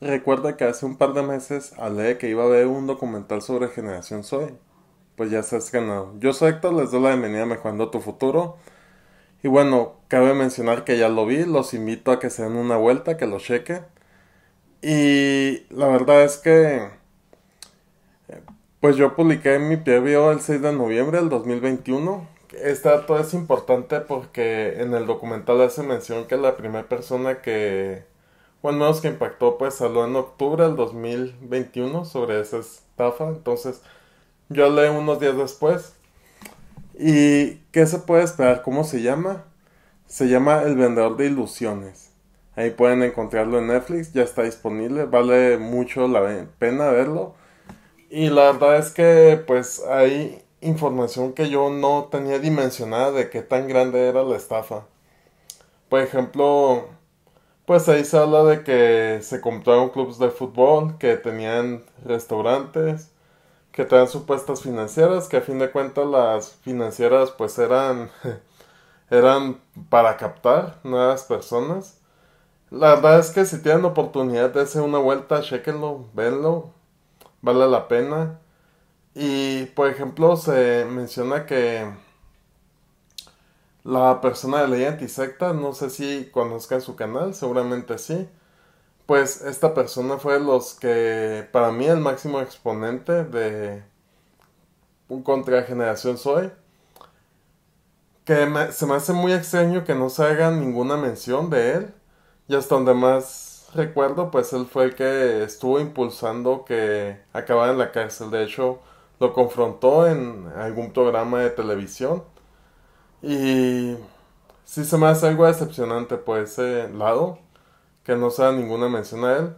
Recuerda que hace un par de meses hablé que iba a ver un documental sobre Generación Soy. Pues ya sabes que no. Yo soy Héctor, les doy la bienvenida a Mejorando tu Futuro. Y bueno, cabe mencionar que ya lo vi, los invito a que se den una vuelta, que lo cheque. Y la verdad es que... Pues yo publiqué mi previo el 6 de noviembre del 2021. Este dato es importante porque en el documental hace mención que la primera persona que bueno, menos que impactó pues salió en octubre del 2021 sobre esa estafa. Entonces yo leí unos días después. ¿Y qué se puede esperar? ¿Cómo se llama? Se llama El Vendedor de Ilusiones. Ahí pueden encontrarlo en Netflix, ya está disponible, vale mucho la pena verlo. Y la verdad es que pues hay información que yo no tenía dimensionada de qué tan grande era la estafa. Por ejemplo, pues ahí se habla de que se compraron clubes de fútbol, que tenían restaurantes, que tenían supuestas financieras, que a fin de cuentas las financieras pues eran, eran para captar nuevas personas. La verdad es que si tienen oportunidad de hacer una vuelta, chequenlo, venlo, vale la pena. Y por ejemplo se menciona que la persona de ley antisecta, no sé si conozca su canal, seguramente sí. Pues esta persona fue los que, para mí, el máximo exponente de un contra soy. Que se me hace muy extraño que no se haga ninguna mención de él. Y hasta donde más recuerdo, pues él fue el que estuvo impulsando que acabara en la cárcel. De hecho, lo confrontó en algún programa de televisión y sí se me hace algo decepcionante por pues, ese lado, que no se sea ninguna mención a él.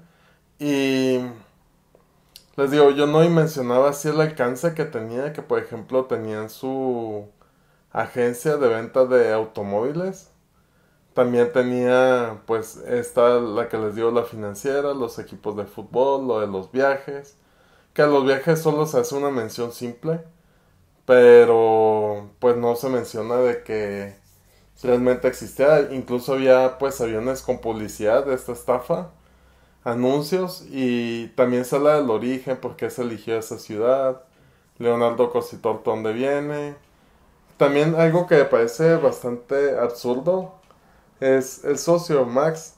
Y les digo, yo no mencionaba así el alcance que tenía, que por ejemplo tenían su agencia de venta de automóviles. También tenía, pues, esta, la que les digo, la financiera, los equipos de fútbol, lo de los viajes. Que a los viajes solo se hace una mención simple pero pues no se menciona de que realmente existía. Incluso había pues aviones con publicidad de esta estafa, anuncios y también se habla del origen, por qué se eligió esa ciudad, Leonardo Cositor, dónde viene. También algo que me parece bastante absurdo es el socio Max,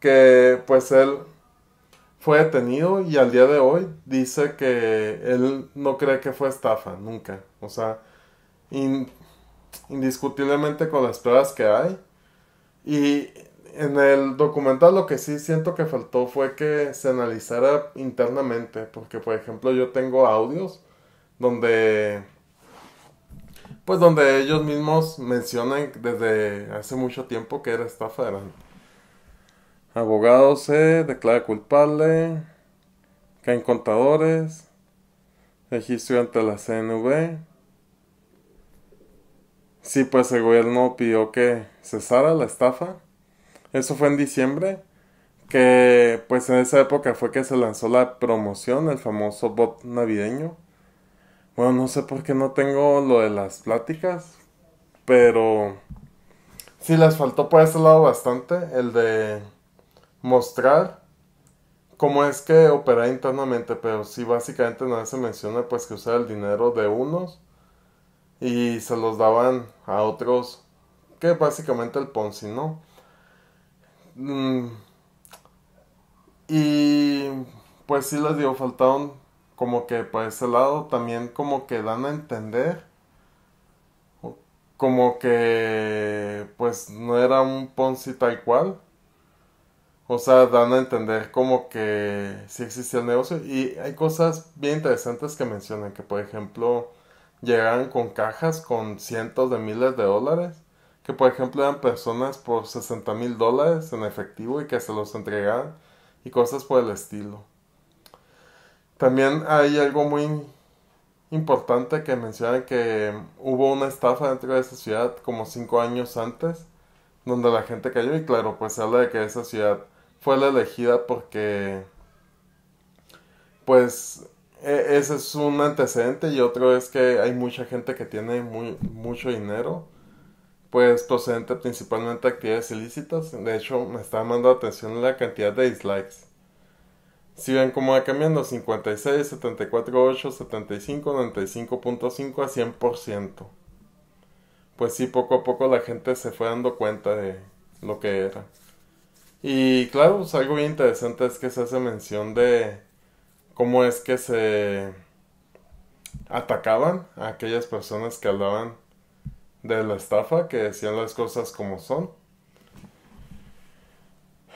que pues él fue detenido y al día de hoy dice que él no cree que fue estafa, nunca. O sea, indiscutiblemente con las pruebas que hay. Y en el documental lo que sí siento que faltó fue que se analizara internamente, porque por ejemplo yo tengo audios donde pues donde ellos mismos mencionan desde hace mucho tiempo que era estafa, Abogado se declara culpable. Caen contadores. Registro ante la CNV. Sí, pues el gobierno pidió que cesara la estafa. Eso fue en diciembre. Que pues en esa época fue que se lanzó la promoción, el famoso bot navideño. Bueno, no sé por qué no tengo lo de las pláticas, pero sí les faltó por ese lado bastante. El de mostrar cómo es que opera internamente, pero sí básicamente no se menciona pues que usaba el dinero de unos y se los daban a otros, que básicamente el Ponzi, ¿no? Mm. Y pues si les digo, faltaron como que por ese lado también como que dan a entender como que pues no era un Ponzi tal cual o sea, dan a entender como que si existe el negocio. Y hay cosas bien interesantes que mencionan, que por ejemplo llegan con cajas con cientos de miles de dólares, que por ejemplo eran personas por 60 mil dólares en efectivo y que se los entregaban y cosas por el estilo. También hay algo muy importante que mencionan que hubo una estafa dentro de esa ciudad como cinco años antes, donde la gente cayó y claro, pues se habla de que esa ciudad fue la elegida porque, pues, e, ese es un antecedente y otro es que hay mucha gente que tiene muy, mucho dinero, pues procedente principalmente de actividades ilícitas. De hecho, me está llamando atención la cantidad de dislikes. Si ven cómo va cambiando, 56, 74, 8, 75, 95.5 a 100%. Pues sí, poco a poco la gente se fue dando cuenta de lo que era. Y claro, pues, algo bien interesante es que se hace mención de cómo es que se atacaban a aquellas personas que hablaban de la estafa, que decían las cosas como son.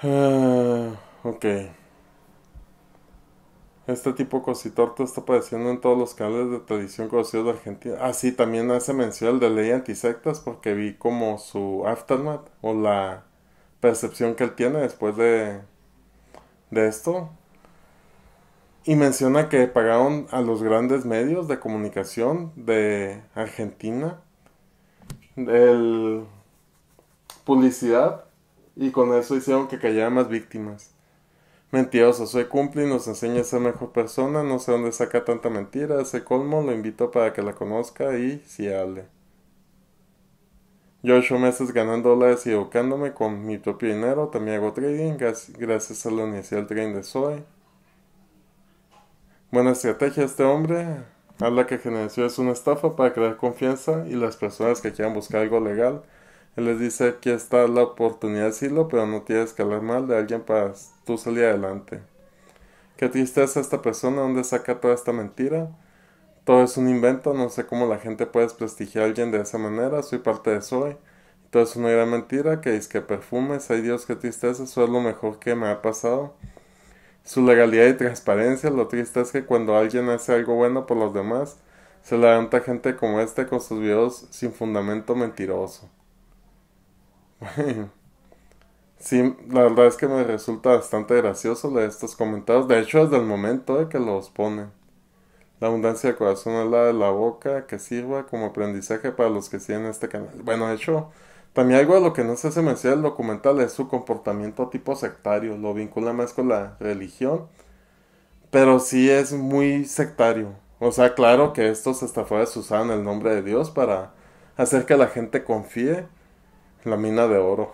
Ah, ok. Este tipo de cositorto está apareciendo en todos los canales de tradición conocidos de Argentina. Ah, sí, también hace mención el de ley antisectas porque vi como su aftermath o la percepción que él tiene después de, de esto. Y menciona que pagaron a los grandes medios de comunicación de Argentina el publicidad y con eso hicieron que cayeran más víctimas. Mentiroso, soy cumple nos enseña a ser mejor persona, no sé dónde saca tanta mentira, ese colmo lo invito para que la conozca y si hable. Yo ocho meses ganando dólares y educándome con mi propio dinero. También hago trading gracias a la Universidad Trading de Soy. Buena estrategia este hombre. Habla que generación es una estafa para crear confianza y las personas que quieran buscar algo legal. Él les dice aquí está la oportunidad de decirlo, pero no tienes que hablar mal de alguien para tú salir adelante. Qué tristeza esta persona, ¿dónde saca toda esta mentira? Todo es un invento, no sé cómo la gente puede desprestigiar a alguien de esa manera, soy parte de Soy. Todo es una gran mentira, que es que perfumes, ay Dios, qué tristeza, eso es lo mejor que me ha pasado. Su legalidad y transparencia, lo triste es que cuando alguien hace algo bueno por los demás, se levanta gente como este con sus videos sin fundamento mentiroso. Sí, la verdad es que me resulta bastante gracioso leer estos comentarios. De hecho, desde el momento de eh, que los ponen. La abundancia de corazón es la de la boca que sirva como aprendizaje para los que siguen este canal. Bueno, de hecho, también algo de lo que no se hace mención el documental es su comportamiento tipo sectario. Lo vincula más con la religión, pero sí es muy sectario. O sea, claro que estos estafadores usaban el nombre de Dios para hacer que la gente confíe en la mina de oro.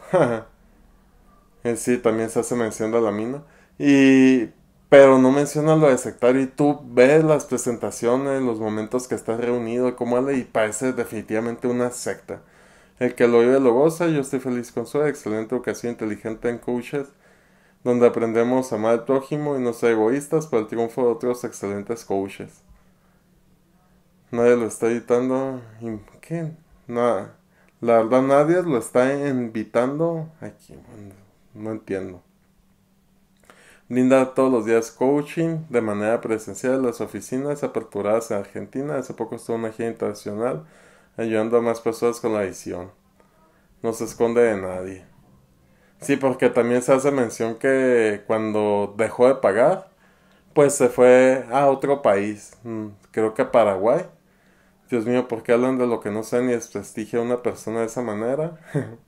sí, también se hace mención de la mina. Y pero no menciona lo de sectario y tú ves las presentaciones, los momentos que estás reunido, cómo habla y parece definitivamente una secta. El que lo vive lo goza, yo estoy feliz con su excelente ocasión inteligente en coaches, donde aprendemos a amar al prójimo y no ser egoístas por el triunfo de otros excelentes coaches. Nadie lo está editando. ¿Qué? Nada. La verdad nadie lo está invitando aquí. No entiendo. Linda todos los días coaching de manera presencial en las oficinas aperturadas en Argentina. Hace poco estuvo una gira internacional ayudando a más personas con la visión. No se esconde de nadie. Sí, porque también se hace mención que cuando dejó de pagar, pues se fue a otro país, mm, creo que a Paraguay. Dios mío, ¿por qué hablan de lo que no sé ni desprestigia a una persona de esa manera?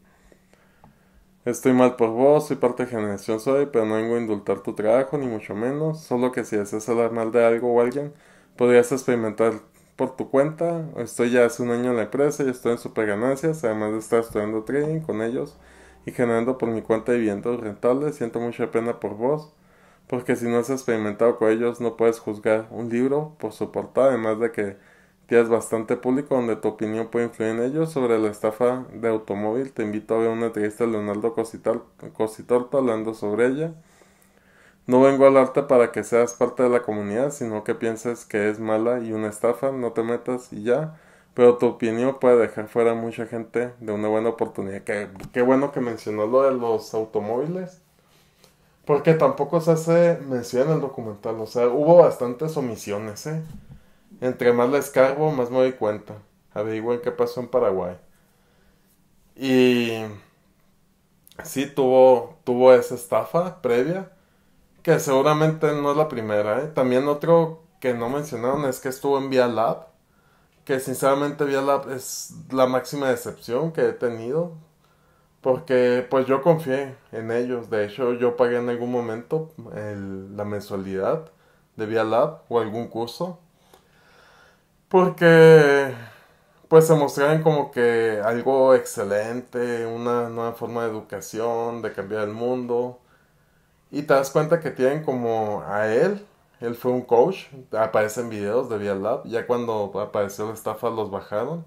Estoy mal por vos, soy parte de Generación Soy, pero no vengo a indultar tu trabajo, ni mucho menos. Solo que si deseas hablar mal de algo o alguien, podrías experimentar por tu cuenta. Estoy ya hace un año en la empresa y estoy en super ganancias, además de estar estudiando trading con ellos y generando por mi cuenta dividendos rentables. Siento mucha pena por vos, porque si no has experimentado con ellos, no puedes juzgar un libro por su portada, además de que es bastante público donde tu opinión puede influir en ellos. Sobre la estafa de automóvil, te invito a ver una entrevista de Leonardo Cositorto hablando sobre ella. No vengo a hablarte para que seas parte de la comunidad, sino que pienses que es mala y una estafa, no te metas y ya. Pero tu opinión puede dejar fuera a mucha gente de una buena oportunidad. Qué, qué bueno que mencionó lo de los automóviles. Porque tampoco se hace mención en el documental. O sea, hubo bastantes omisiones, ¿eh? Entre más la escarbo, más me doy cuenta. Averigüen qué pasó en Paraguay. Y sí tuvo, tuvo esa estafa previa, que seguramente no es la primera. ¿eh? También otro que no mencionaron es que estuvo en Via Lab, que sinceramente Via Lab es la máxima decepción que he tenido, porque pues yo confié en ellos. De hecho, yo pagué en algún momento la mensualidad de Via Lab o algún curso porque pues se mostraban como que algo excelente, una nueva forma de educación, de cambiar el mundo. Y te das cuenta que tienen como a él, él fue un coach, aparecen videos de Lab, ya cuando apareció la estafa los bajaron.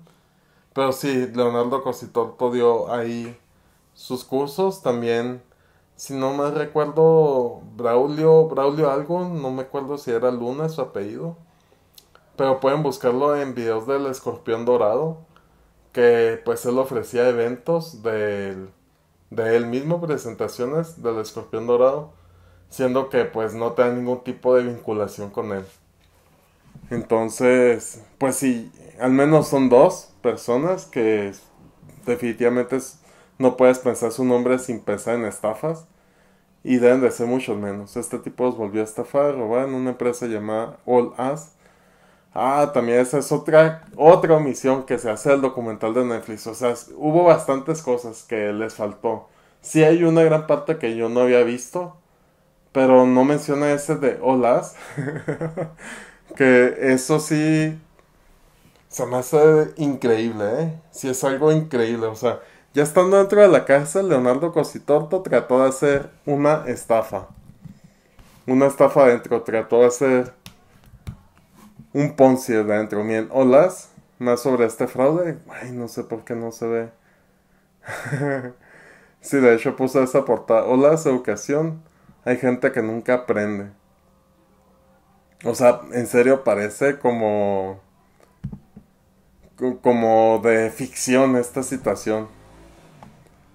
Pero sí, Leonardo Cositorto dio ahí sus cursos, también, si no me recuerdo, Braulio, Braulio algo, no me acuerdo si era Luna su apellido pero pueden buscarlo en videos del escorpión dorado, que pues él ofrecía eventos de, él mismo, presentaciones del escorpión dorado, siendo que pues no tenía ningún tipo de vinculación con él. Entonces, pues sí, al menos son dos personas que definitivamente no puedes pensar su nombre sin pensar en estafas. Y deben de ser muchos menos. Este tipo los volvió a estafar, robar en una empresa llamada All As, Ah, también esa es otra, otra omisión que se hace el documental de Netflix. O sea, hubo bastantes cosas que les faltó. Sí hay una gran parte que yo no había visto, pero no menciona ese de olas. que eso sí se me hace increíble, ¿eh? Sí es algo increíble. O sea, ya estando dentro de la casa, Leonardo Cositorto trató de hacer una estafa. Una estafa dentro, trató de hacer un ponce adentro. Miren, olas, más sobre este fraude. Ay, no sé por qué no se ve. sí, de hecho puse esa portada. Olas, educación. Hay gente que nunca aprende. O sea, en serio parece como. como de ficción esta situación.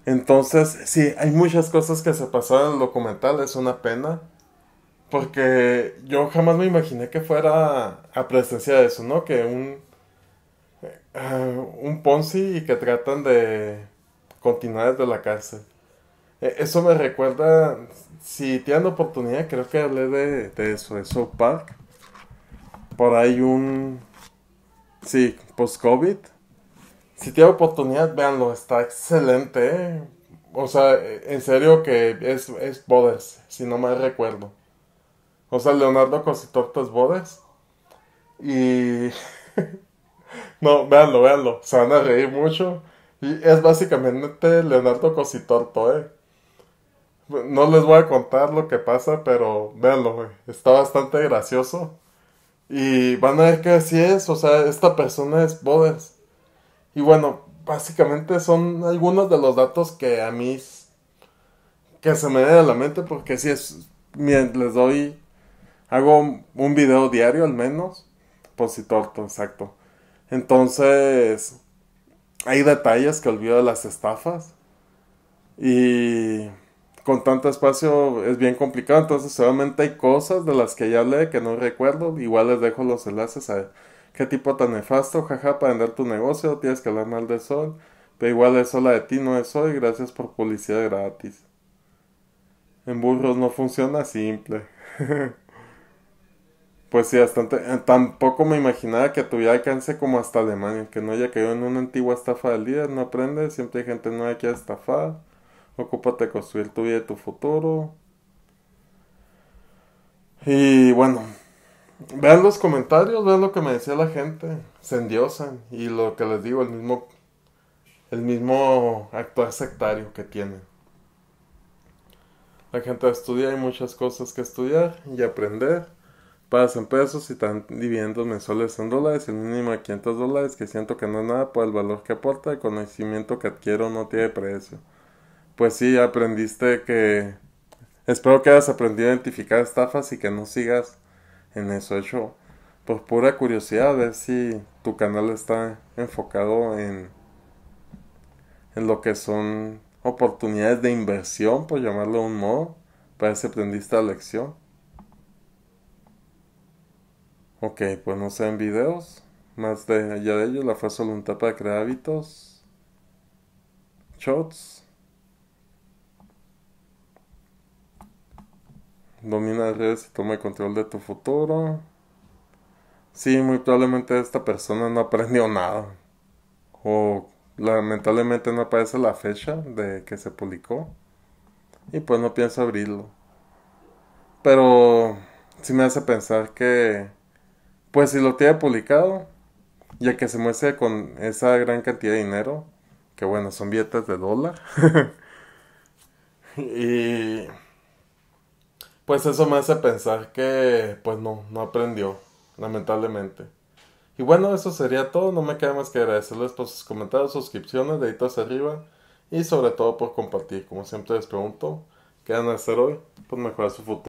Entonces, sí, hay muchas cosas que se pasaron en el documental, es una pena. Porque yo jamás me imaginé que fuera a presencia de eso, ¿no? Que un, eh, un Ponzi y que tratan de continuar desde la cárcel. E, eso me recuerda, si tienen oportunidad, creo que hablé de, de eso, de South Park. Por ahí un... Sí, post-COVID. Si tienen oportunidad, véanlo, está excelente. ¿eh? O sea, e, en serio que es, es si no mal recuerdo. O sea, Leonardo Cositorto es pues, Bodes. Y. no, véanlo, véanlo. Se van a reír mucho. Y es básicamente Leonardo Cositorto, eh. No les voy a contar lo que pasa, pero véanlo, güey. Está bastante gracioso. Y van a ver que así es, o sea, esta persona es Bodes. Y bueno, básicamente son algunos de los datos que a mí que se me da a la mente porque si es, miren, les doy hago un video diario al menos. Positorto, pues exacto. Entonces, hay detalles que olvido de las estafas. Y con tanto espacio es bien complicado. Entonces, solamente hay cosas de las que ya hablé que no recuerdo. Igual les dejo los enlaces a qué tipo tan nefasto, jaja, para vender tu negocio. Tienes que hablar mal de Sol. Pero igual es sola de ti, no es hoy. Gracias por publicidad gratis. En burros no funciona simple. Pues sí, bastante eh, tampoco me imaginaba que vida alcance como hasta Alemania, que no haya caído en una antigua estafa del día no aprende, siempre hay gente nueva que estafar, ocúpate de construir tu vida y tu futuro. Y bueno, vean los comentarios, vean lo que me decía la gente, se endiosan y lo que les digo, el mismo, el mismo sectario que tienen. La gente estudia, hay muchas cosas que estudiar y aprender pasan pesos y están dividiendo mensuales en dólares, el mínimo de 500 dólares, que siento que no es nada por el valor que aporta, el conocimiento que adquiero no tiene precio. Pues sí, aprendiste que... Espero que hayas aprendido a identificar estafas y que no sigas en eso. hecho, por pura curiosidad, a ver si tu canal está enfocado en, en lo que son oportunidades de inversión, por llamarlo de un modo, para ver aprendiste la lección. Ok, pues no sean videos. Más de allá de ello, la fuerza voluntad para crear hábitos. Shots. Domina las redes y toma el control de tu futuro. Sí, muy probablemente esta persona no aprendió nada. O lamentablemente no aparece la fecha de que se publicó. Y pues no pienso abrirlo. Pero sí me hace pensar que pues si lo tiene publicado, ya que se muestra con esa gran cantidad de dinero, que bueno, son billetes de dólar. y pues eso me hace pensar que pues no, no aprendió, lamentablemente. Y bueno, eso sería todo, no me queda más que agradecerles por sus comentarios, suscripciones, deditos arriba y sobre todo por compartir. Como siempre les pregunto, ¿qué van a hacer hoy? Pues mejorar su futuro.